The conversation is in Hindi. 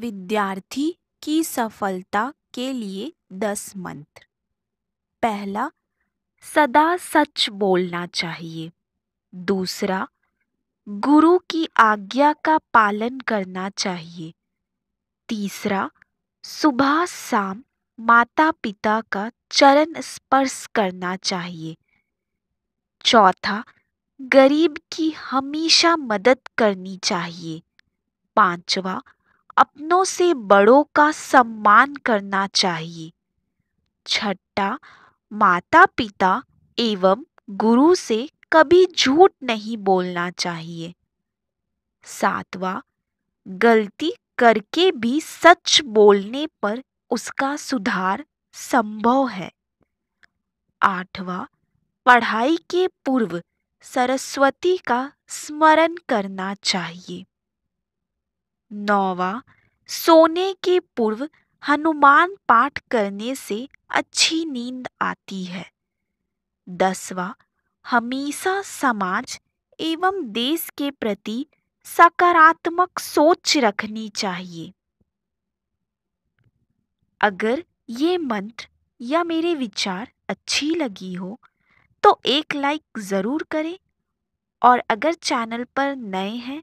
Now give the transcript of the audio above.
विद्यार्थी की सफलता के लिए दस मंत्र पहला सदा सच बोलना चाहिए दूसरा गुरु की आज्ञा का पालन करना चाहिए तीसरा सुबह शाम माता पिता का चरण स्पर्श करना चाहिए चौथा गरीब की हमेशा मदद करनी चाहिए पांचवा अपनों से बड़ों का सम्मान करना चाहिए छठा माता पिता एवं गुरु से कभी झूठ नहीं बोलना चाहिए सातवा गलती करके भी सच बोलने पर उसका सुधार संभव है आठवा पढ़ाई के पूर्व सरस्वती का स्मरण करना चाहिए नौवा सोने के पूर्व हनुमान पाठ करने से अच्छी नींद आती है दसवा हमेशा समाज एवं देश के प्रति सकारात्मक सोच रखनी चाहिए अगर ये मंत्र या मेरे विचार अच्छी लगी हो तो एक लाइक ज़रूर करें और अगर चैनल पर नए हैं